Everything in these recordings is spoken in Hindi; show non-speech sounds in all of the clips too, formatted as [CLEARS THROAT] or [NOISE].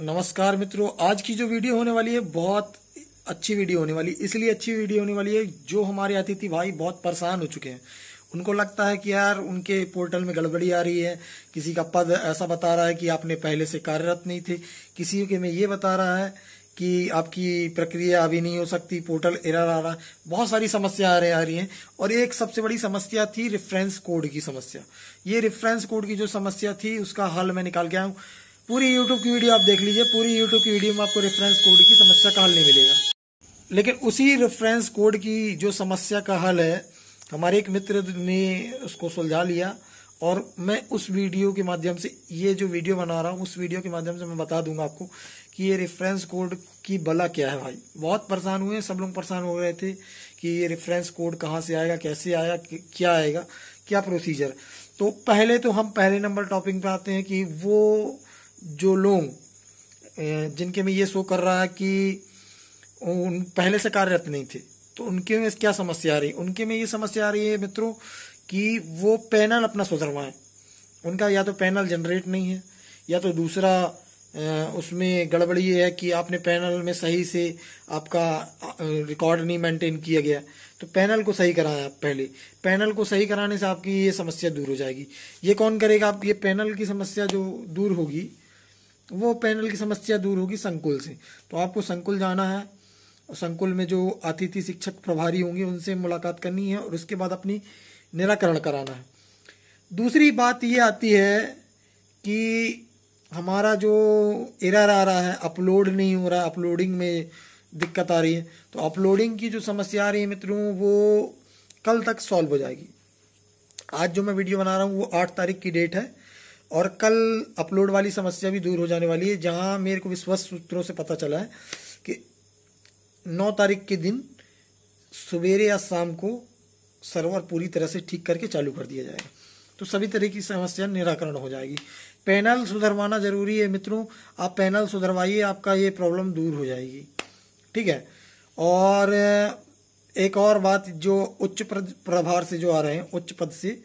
नमस्कार मित्रों आज की जो वीडियो होने वाली है बहुत अच्छी वीडियो होने वाली इसलिए अच्छी वीडियो होने वाली है जो हमारे अतिथि भाई बहुत परेशान हो चुके हैं उनको लगता है कि यार उनके पोर्टल में गड़बड़ी आ रही है किसी का पद ऐसा बता रहा है कि आपने पहले से कार्यरत नहीं थे किसी के में ये बता रहा है कि आपकी प्रक्रिया अभी नहीं हो सकती पोर्टल एरर आ रहा है बहुत सारी समस्या आ रही आ रही हैं और एक सबसे बड़ी समस्या थी रेफरेंस कोड की समस्या ये रेफरेंस कोड की जो समस्या थी उसका हल मैं निकाल के आया हूँ पूरी यूट्यूब की वीडियो आप देख लीजिए पूरी यूट्यूब की वीडियो में आपको रेफरेंस कोड की समस्या का हल नहीं मिलेगा लेकिन उसी रेफरेंस कोड की जो समस्या का हल है हमारे एक मित्र ने उसको सुलझा लिया और मैं उस वीडियो के माध्यम से ये जो वीडियो बना रहा हूँ उस वीडियो के माध्यम से मैं बता दूंगा आपको कि ये रेफरेंस कोड की बला क्या है भाई बहुत परेशान हुए सब लोग परेशान हो रहे थे कि ये रेफरेंस कोड कहाँ से आएगा कैसे आया क्या आएगा क्या प्रोसीजर तो पहले तो हम पहले नंबर टॉपिक पे आते हैं कि वो जो लोग जिनके में ये शो कर रहा है कि उन पहले से कार्यरत नहीं थे तो उनके में क्या समस्या आ रही है उनके में ये समस्या आ रही है मित्रों कि वो पैनल अपना सुधरवाएं उनका या तो पैनल जनरेट नहीं है या तो दूसरा उसमें गड़बड़ी ये है कि आपने पैनल में सही से आपका रिकॉर्ड नहीं मेंटेन किया गया तो पैनल को सही कराएं आप पहले पैनल को सही कराने से आपकी ये समस्या दूर हो जाएगी ये कौन करेगा आप ये पैनल की समस्या जो दूर होगी वो पैनल की समस्या दूर होगी संकुल से तो आपको संकुल जाना है और संकुल में जो अतिथि शिक्षक प्रभारी होंगे उनसे मुलाकात करनी है और उसके बाद अपनी निराकरण कराना है दूसरी बात ये आती है कि हमारा जो एरर आ रहा है अपलोड नहीं हो रहा है अपलोडिंग में दिक्कत आ रही है तो अपलोडिंग की जो समस्या आ रही है मित्रों वो कल तक सॉल्व हो जाएगी आज जो मैं वीडियो बना रहा हूँ वो आठ तारीख की डेट है और कल अपलोड वाली समस्या भी दूर हो जाने वाली है जहां मेरे को विश्वस्त सूत्रों से पता चला है कि 9 तारीख के दिन सवेरे या शाम को सर्वर पूरी तरह से ठीक करके चालू कर दिया जाएगा तो सभी तरह की समस्या निराकरण हो जाएगी पैनल सुधरवाना जरूरी है मित्रों आप पैनल सुधरवाइए आपका ये प्रॉब्लम दूर हो जाएगी ठीक है और एक और बात जो उच्च प्रभार से जो आ रहे हैं उच्च पद से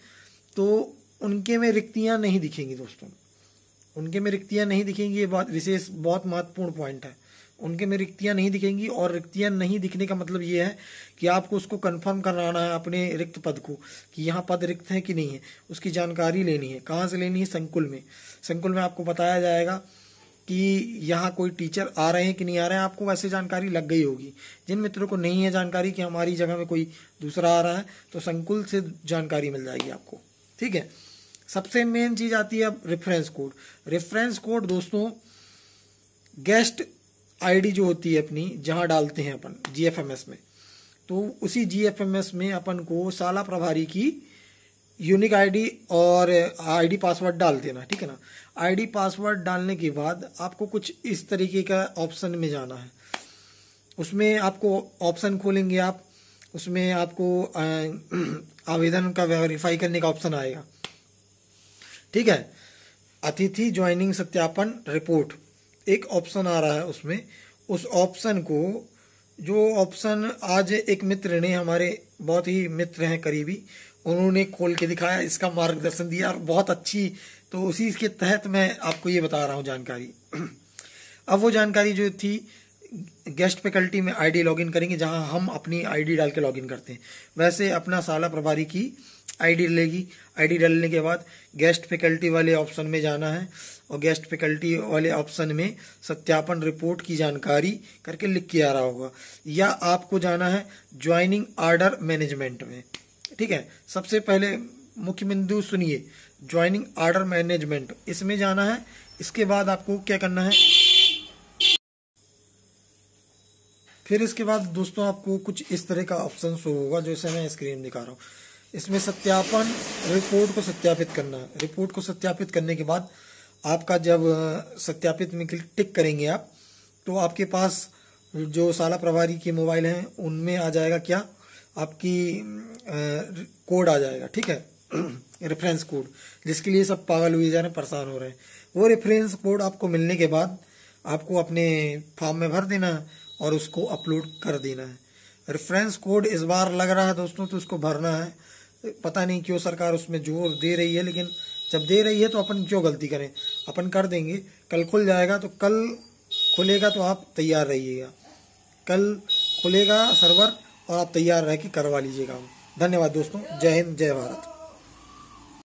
तो उनके में रिक्तियां नहीं दिखेंगी दोस्तों उनके में रिक्तियां नहीं दिखेंगी ये बहुत विशेष बहुत महत्वपूर्ण पॉइंट है उनके में रिक्तियां नहीं दिखेंगी और रिक्तियां नहीं दिखने का मतलब ये है कि आपको उसको कंफर्म कराना है अपने रिक्त पद को कि यहाँ पद रिक्त है कि नहीं है उसकी जानकारी लेनी है कहाँ से लेनी है संकुल में संकुल में आपको बताया जाएगा कि यहाँ कोई टीचर आ रहे हैं कि नहीं आ रहे हैं आपको वैसे जानकारी लग गई होगी जिन मित्रों को नहीं है जानकारी कि हमारी जगह में कोई दूसरा आ रहा है तो संकुल से जानकारी मिल जाएगी आपको ठीक है सबसे मेन चीज आती है अब रेफरेंस कोड रेफरेंस कोड दोस्तों गेस्ट आईडी जो होती है अपनी जहां डालते हैं अपन जीएफएमएस में तो उसी जीएफएमएस में अपन को साला प्रभारी की यूनिक आईडी और आईडी पासवर्ड डाल देना ठीक है ना आईडी पासवर्ड डालने के बाद आपको कुछ इस तरीके का ऑप्शन में जाना है उसमें आपको ऑप्शन खोलेंगे आप उसमें आपको [CLEARS THROAT] आवेदन का वेरीफाई करने का ऑप्शन आएगा ठीक है अतिथि ज्वाइनिंग सत्यापन रिपोर्ट एक ऑप्शन आ रहा है उसमें उस ऑप्शन को जो ऑप्शन आज एक मित्र ने हमारे बहुत ही मित्र हैं करीबी उन्होंने खोल के दिखाया इसका मार्गदर्शन दिया और बहुत अच्छी तो उसी के तहत मैं आपको ये बता रहा हूँ जानकारी [CLEARS THROAT] अब वो जानकारी जो थी गेस्ट फैकल्टी में आईडी लॉगिन करेंगे जहां हम अपनी आईडी डाल के लॉगिन करते हैं वैसे अपना साला प्रभारी की आईडी डलेगी आईडी डालने के बाद गेस्ट फैकल्टी वाले ऑप्शन में जाना है और गेस्ट फैकल्टी वाले ऑप्शन में सत्यापन रिपोर्ट की जानकारी करके लिख के आ रहा होगा या आपको जाना है ज्वाइनिंग आर्डर मैनेजमेंट में ठीक है सबसे पहले मुख्य बिंदु सुनिए ज्वाइनिंग आर्डर मैनेजमेंट इसमें जाना है इसके बाद आपको क्या करना है फिर इसके बाद दोस्तों आपको कुछ इस तरह का ऑप्शन शो होगा जैसे मैं स्क्रीन दिखा रहा हूँ इसमें सत्यापन रिपोर्ट को सत्यापित करना रिपोर्ट को सत्यापित करने के बाद आपका जब सत्यापित में टिक करेंगे आप तो आपके पास जो साला प्रभारी के मोबाइल हैं उनमें आ जाएगा क्या आपकी कोड आ जाएगा ठीक है रेफरेंस [CLEARS THROAT] कोड जिसके लिए सब पागल हुए जा रहे हैं परेशान हो रहे हैं वो रेफरेंस कोड आपको मिलने के बाद आपको अपने फॉर्म में भर देना और उसको अपलोड कर देना है रेफरेंस कोड इस बार लग रहा है दोस्तों तो उसको भरना है पता नहीं क्यों सरकार उसमें जोर दे रही है लेकिन जब दे रही है तो अपन क्यों गलती करें अपन कर देंगे कल खुल जाएगा तो कल खुलेगा तो आप तैयार रहिएगा कल खुलेगा सर्वर और आप तैयार रह के करवा लीजिएगा धन्यवाद दोस्तों जय हिंद जय भारत